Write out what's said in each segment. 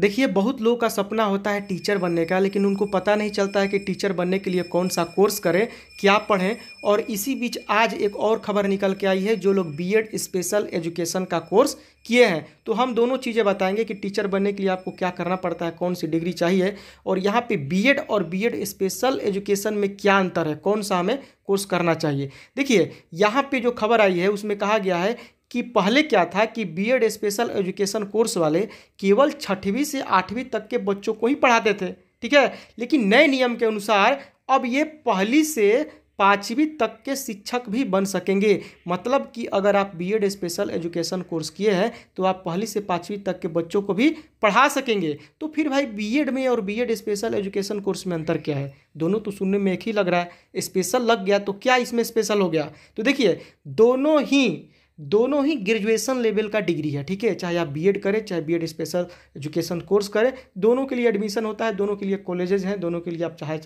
देखिए बहुत लोगों का सपना होता है टीचर बनने का लेकिन उनको पता नहीं चलता है कि टीचर बनने के लिए कौन सा कोर्स करें क्या पढ़ें और इसी बीच आज एक और खबर निकल के आई है जो लोग बीएड स्पेशल एजुकेशन का कोर्स किए हैं तो हम दोनों चीज़ें बताएंगे कि टीचर बनने के लिए आपको क्या करना पड़ता है कौन सी डिग्री चाहिए और यहाँ पर बी और बी स्पेशल एजुकेशन में क्या अंतर है कौन सा हमें कोर्स करना चाहिए देखिए यहाँ पे जो खबर आई है उसमें कहा गया है कि पहले क्या था कि बीएड स्पेशल एजुकेशन कोर्स वाले केवल छठवीं से आठवीं तक के बच्चों को ही पढ़ाते थे ठीक है लेकिन नए नियम के अनुसार अब ये पहली से पाँचवीं तक के शिक्षक भी बन सकेंगे मतलब कि अगर आप बीएड स्पेशल एजुकेशन कोर्स किए हैं तो आप पहली से पाँचवीं तक के बच्चों को भी पढ़ा सकेंगे तो फिर भाई बीएड में और बीएड स्पेशल एजुकेशन कोर्स में अंतर क्या है दोनों तो सुनने में एक ही लग रहा है स्पेशल लग गया तो क्या इसमें स्पेशल हो गया तो देखिए दोनों ही दोनों ही ग्रेजुएशन लेवल का डिग्री है ठीक है चाहे आप बीएड करें चाहे बीएड स्पेशल एजुकेशन कोर्स करें दोनों के लिए एडमिशन होता है दोनों के लिए कॉलेजेज हैं दोनों के लिए आप चाहे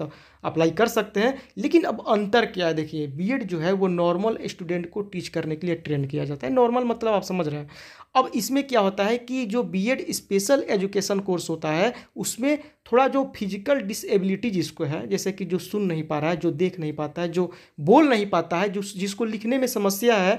अप्लाई तो कर सकते हैं लेकिन अब अंतर क्या है देखिए बीएड जो है वो नॉर्मल स्टूडेंट को टीच करने के लिए ट्रेन किया जाता है नॉर्मल मतलब आप समझ रहे हैं अब इसमें क्या होता है कि जो बीएड स्पेशल एजुकेशन कोर्स होता है उसमें थोड़ा जो फिजिकल डिसेबिलिटी जिसको है जैसे कि जो सुन नहीं पा रहा है जो देख नहीं पाता है जो बोल नहीं पाता है जो जिसको लिखने में समस्या है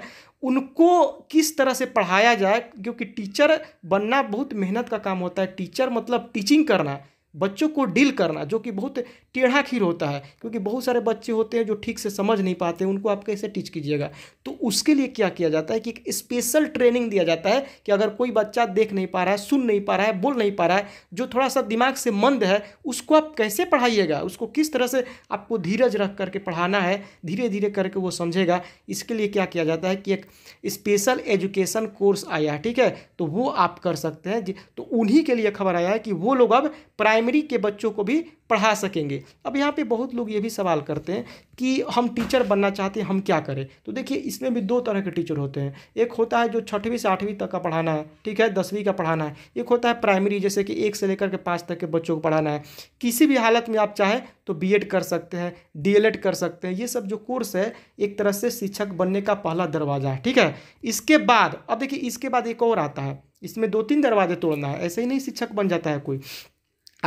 उनको किस तरह से पढ़ाया जाए क्योंकि टीचर बनना बहुत मेहनत का काम होता है टीचर मतलब टीचिंग करना बच्चों को डील करना जो कि बहुत टेढ़ा खीर होता है क्योंकि बहुत सारे बच्चे होते हैं जो ठीक से समझ नहीं पाते उनको आप कैसे टीच कीजिएगा तो उसके लिए क्या किया जाता है कि एक स्पेशल ट्रेनिंग दिया जाता है कि अगर कोई बच्चा देख नहीं पा रहा है सुन नहीं पा रहा है बोल नहीं पा रहा है जो थोड़ा सा दिमाग से मंद है उसको आप कैसे पढ़ाइएगा उसको किस तरह से आपको धीरज रख करके पढ़ाना है धीरे धीरे करके वो समझेगा इसके लिए क्या किया जाता है कि एक स्पेशल एजुकेशन कोर्स आया है ठीक है तो वो आप कर सकते हैं तो उन्हीं के लिए खबर आया है कि वो लोग अब प्राइम प्राइमरी के बच्चों को भी पढ़ा सकेंगे अब यहाँ पे बहुत लोग ये भी सवाल करते हैं कि हम टीचर बनना चाहते हैं हम क्या करें तो देखिए इसमें भी दो तरह के टीचर होते हैं एक होता है जो छठवीं से आठवीं तक का पढ़ाना है ठीक है दसवीं का पढ़ाना है एक होता है प्राइमरी जैसे कि एक से लेकर के पाँच तक के बच्चों को पढ़ाना है किसी भी हालत में आप चाहें तो बी कर सकते हैं डी कर सकते हैं ये सब जो कोर्स है एक तरह से शिक्षक बनने का पहला दरवाज़ा है ठीक है इसके बाद अब देखिए इसके बाद एक और आता है इसमें दो तीन दरवाजे तोड़ना है ऐसे ही नहीं शिक्षक बन जाता है कोई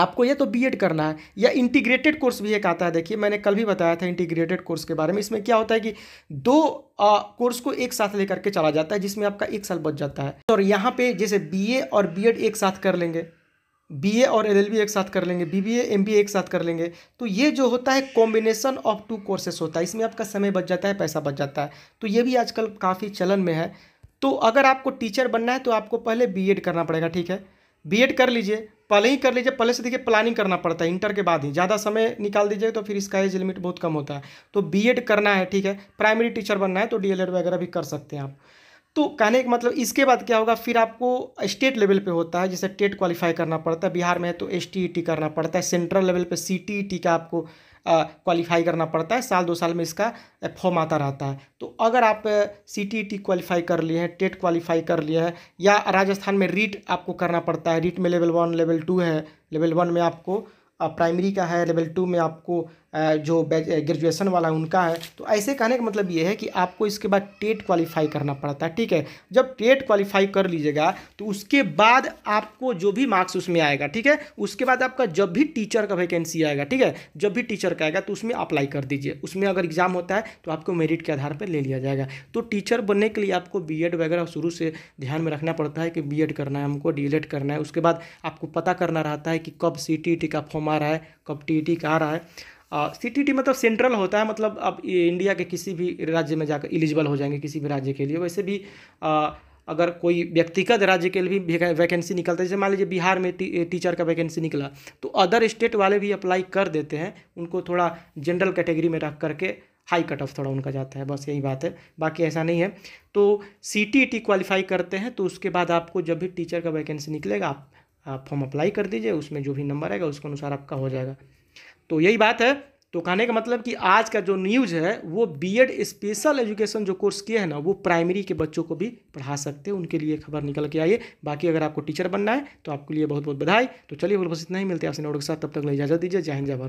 आपको या तो बीएड करना है या इंटीग्रेटेड कोर्स भी एक आता है देखिए मैंने कल भी बताया था इंटीग्रेटेड कोर्स के बारे में इसमें क्या होता है कि दो आ, कोर्स को एक साथ लेकर के चला जाता है जिसमें आपका एक साल बच जाता है और यहाँ पे जैसे बीए और बीएड एक साथ कर लेंगे बीए और एलएलबी एक साथ कर लेंगे बीबीए एमबीए एक साथ कर लेंगे तो ये जो होता है कॉम्बिनेशन ऑफ टू कोर्सेस होता है इसमें आपका समय बच जाता है पैसा बच जाता है तो ये भी आजकल काफ़ी चलन में है तो अगर आपको टीचर बनना है तो आपको पहले बीएड करना पड़ेगा ठीक है बीएड कर लीजिए पहले ही कर लीजिए पहले से देखिए प्लानिंग करना पड़ता है इंटर के बाद ही ज़्यादा समय निकाल दीजिए तो फिर इसका एज लिमिट बहुत कम होता है तो बीएड करना है ठीक है प्राइमरी टीचर बनना है तो डीएलएड वगैरह भी कर सकते हैं आप तो कहने का मतलब इसके बाद क्या होगा फिर आपको स्टेट लेवल पे होता है जैसे टेट क्वालिफाई करना पड़ता है बिहार में है तो एस e करना पड़ता है सेंट्रल लेवल पे सी e का आपको क्वालिफाई करना पड़ता है साल दो साल में इसका फॉर्म आता रहता है तो अगर आप सी टी टी क्वालिफाई कर लिए हैं टेट क्वालिफाई कर लिए हैं या राजस्थान में रीट आपको करना पड़ता है रीट में लेवल वन लेवल टू है लेवल वन में आपको प्राइमरी का है लेवल टू में आपको जो ग्रेजुएशन वाला उनका है तो ऐसे कहने का मतलब ये है कि आपको इसके बाद टेट क्वालिफाई करना पड़ता है ठीक है जब टेट क्वालिफाई कर लीजिएगा तो उसके बाद आपको जो भी मार्क्स उसमें आएगा ठीक है उसके बाद आपका जब भी टीचर का वैकेंसी आएगा ठीक है जब भी टीचर का आएगा तो उसमें अप्लाई कर दीजिए उसमें अगर एग्ज़ाम होता है तो आपको मेरिट के आधार पर ले लिया जाएगा तो टीचर बनने के लिए आपको बी वगैरह शुरू से ध्यान में रखना पड़ता है कि बी करना है हमको डी करना है उसके बाद आपको पता करना रहता है कि कब सी टी का फॉर्म आ रहा है कब टी का आ रहा है सी मतलब सेंट्रल होता है मतलब अब इंडिया के किसी भी राज्य में जाकर एलिजिबल हो जाएंगे किसी भी राज्य के लिए वैसे भी आ, अगर कोई व्यक्तिगत राज्य के लिए भी वैकेंसी निकलता है जैसे मान लीजिए बिहार में टी, टीचर का वैकेंसी निकला तो अदर स्टेट वाले भी अप्लाई कर देते हैं उनको थोड़ा जनरल कैटेगरी में रख करके हाई कट ऑफ थोड़ा उनका जाता है बस यही बात है बाकी ऐसा नहीं है तो सी टी टी क्वालिफाई करते हैं तो उसके बाद आपको जब भी टीचर का वैकेंसी निकलेगा आप फॉर्म अप्लाई कर दीजिए उसमें जो भी नंबर आएगा उसके अनुसार आपका हो जाएगा तो यही बात है तो कहने का मतलब कि आज का जो न्यूज है वो बीएड स्पेशल एजुकेशन जो कोर्स किए हैं ना वो प्राइमरी के बच्चों को भी पढ़ा सकते हैं उनके लिए खबर निकल के आइए बाकी अगर आपको टीचर बनना है तो आपके लिए बहुत बहुत बधाई तो चलिए बोल बस इतना ही मिलते हैं आपसे नोट के साथ तब तक इजाजत दीजिए जय हिंद जय